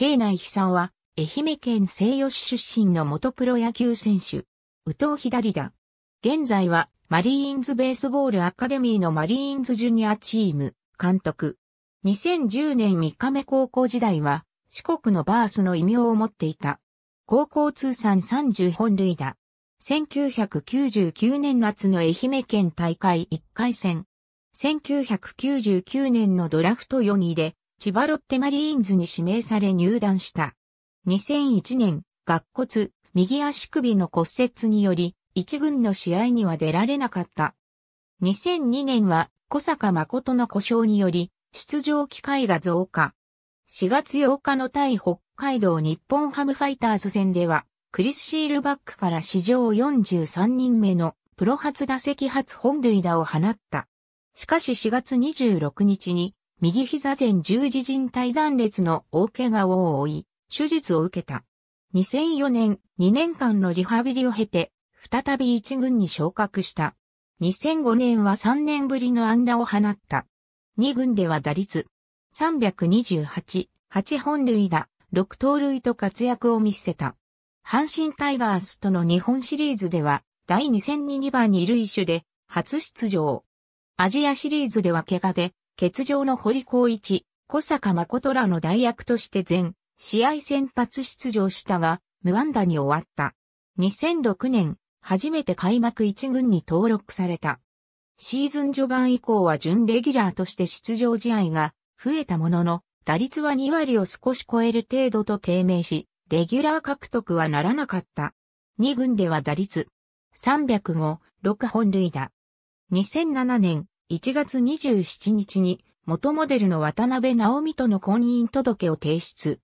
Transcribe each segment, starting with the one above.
平内久んは、愛媛県西予市出身の元プロ野球選手、宇藤左だ。現在は、マリーンズベースボールアカデミーのマリーンズジュニアチーム、監督。2010年3日目高校時代は、四国のバースの異名を持っていた。高校通算30本塁打。1999年夏の愛媛県大会1回戦。1999年のドラフト4位で、千葉ロッテマリーンズに指名され入団した。2001年、顎骨、右足首の骨折により、一軍の試合には出られなかった。2002年は小坂誠の故障により、出場機会が増加。4月8日の対北海道日本ハムファイターズ戦では、クリス・シールバックから史上43人目のプロ初打席初本塁打を放った。しかし4月26日に右膝前十字靭帯断裂の大怪我を負い、手術を受けた。2004年、2年間のリハビリを経て、再び一軍に昇格した。2005年は3年ぶりの安打を放った。2軍では打率328、8本塁打、6盗塁と活躍を見せた。阪神タイガースとの日本シリーズでは、第2戦に2番に塁種で初出場。アジアシリーズでは怪我で欠場の堀光一、小坂誠らの代役として全、試合先発出場したが、無安打に終わった。2006年、初めて開幕1軍に登録された。シーズン序盤以降は準レギュラーとして出場試合が増えたものの、打率は2割を少し超える程度と低迷し、レギュラー獲得はならなかった。2軍では打率305、6本塁打。2007年、1月27日に元モデルの渡辺直美との婚姻届を提出。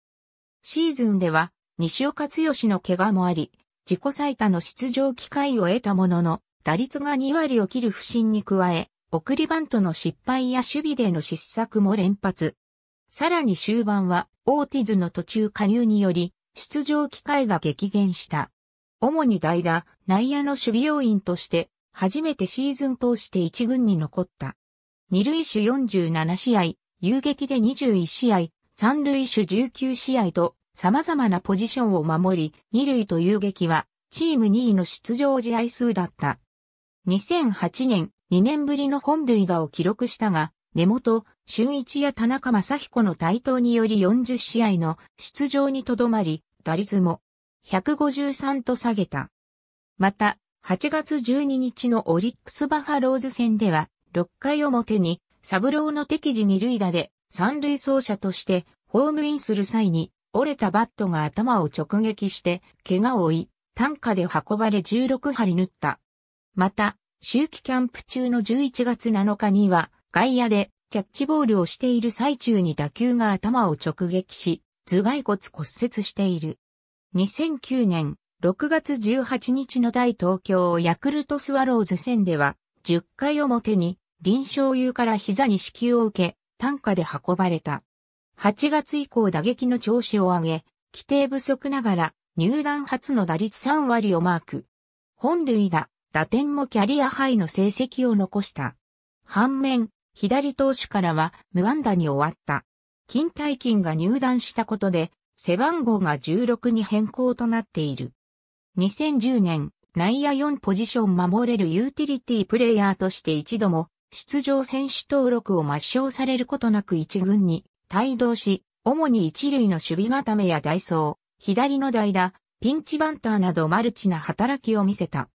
シーズンでは西岡剛の怪我もあり、自己最多の出場機会を得たものの、打率が2割を切る不振に加え、送りバントの失敗や守備での失策も連発。さらに終盤はオーティズの途中加入により、出場機会が激減した。主に代打、内野の守備要員として初めてシーズン通して1軍に残った。二塁手47試合、遊撃で21試合、三塁手19試合と様々なポジションを守り、二塁と遊撃はチーム2位の出場試合数だった。2008年、2年ぶりの本塁打を記録したが、根本、俊一や田中正彦の台頭により40試合の出場にとどまり、打率も153と下げた。また、8月12日のオリックスバファローズ戦では、6回表に、サブローの敵地二塁打で、三塁走者として、ホームインする際に、折れたバットが頭を直撃して、怪我を負い、担架で運ばれ16針縫った。また、周期キャンプ中の11月7日には、外野でキャッチボールをしている最中に打球が頭を直撃し、頭蓋骨骨折している。2009年6月18日の大東京ヤクルトスワローズ戦では、10回表に臨床優から膝に支給を受け、単価で運ばれた。8月以降打撃の調子を上げ、規定不足ながら入団初の打率3割をマーク。本塁打、打点もキャリアハイの成績を残した。反面、左投手からは無安打に終わった。金大金が入団したことで、背番号が16に変更となっている。2010年、内野4ポジション守れるユーティリティプレイヤーとして一度も出場選手登録を抹消されることなく一軍に帯同し、主に一塁の守備固めやダイソー、左の代打、ピンチバンターなどマルチな働きを見せた。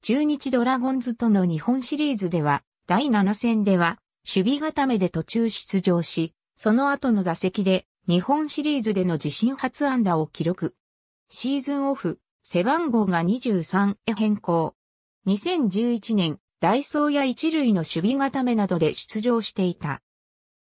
中日ドラゴンズとの日本シリーズでは、第7戦では、守備固めで途中出場し、その後の打席で、日本シリーズでの自身初安打を記録。シーズンオフ、背番号が23へ変更。2011年、ダイソーや一塁の守備固めなどで出場していた。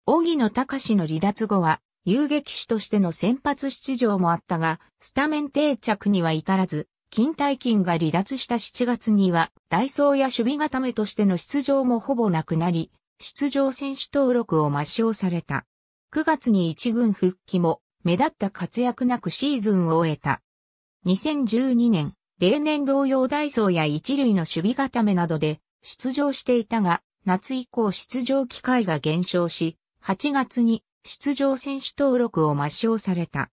荻野隆の離脱後は、遊撃手としての先発出場もあったが、スタメン定着には至らず、金退金が離脱した7月には、ダイソーや守備固めとしての出場もほぼなくなり、出場選手登録を抹消された。9月に一軍復帰も、目立った活躍なくシーズンを終えた。2012年、例年同様ダイソーや一塁の守備固めなどで出場していたが、夏以降出場機会が減少し、8月に出場選手登録を抹消された。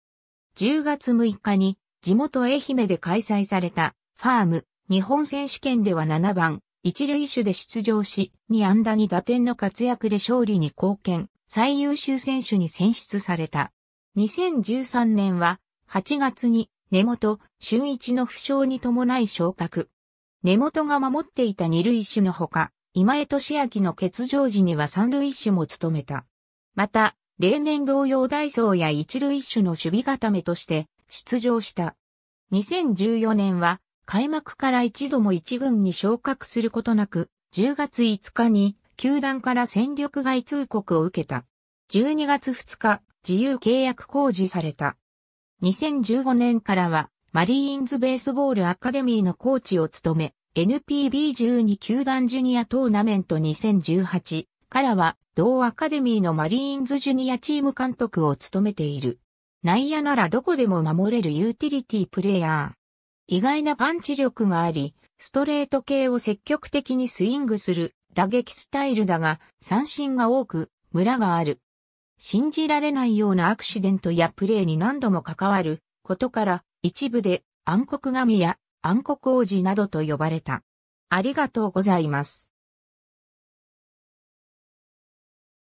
10月6日に地元愛媛で開催されたファーム日本選手権では7番一塁手で出場し、2安打2打点の活躍で勝利に貢献、最優秀選手に選出された。2013年は8月に根本、俊一の負傷に伴い昇格。根本が守っていた二塁手のほか、今江俊明の欠場時には三塁手も務めた。また、例年同様ダイソーや一塁手の守備固めとして出場した。2014年は開幕から一度も一軍に昇格することなく、10月5日に球団から戦力外通告を受けた。12月2日、自由契約公示された。2015年からは、マリーンズベースボールアカデミーのコーチを務め、NPB12 球団ジュニアトーナメント2018からは、同アカデミーのマリーンズジュニアチーム監督を務めている。内野ならどこでも守れるユーティリティプレイヤー。意外なパンチ力があり、ストレート系を積極的にスイングする打撃スタイルだが、三振が多く、ムラがある。信じられないようなアクシデントやプレーに何度も関わることから一部で暗黒神や暗黒王子などと呼ばれた。ありがとうございます。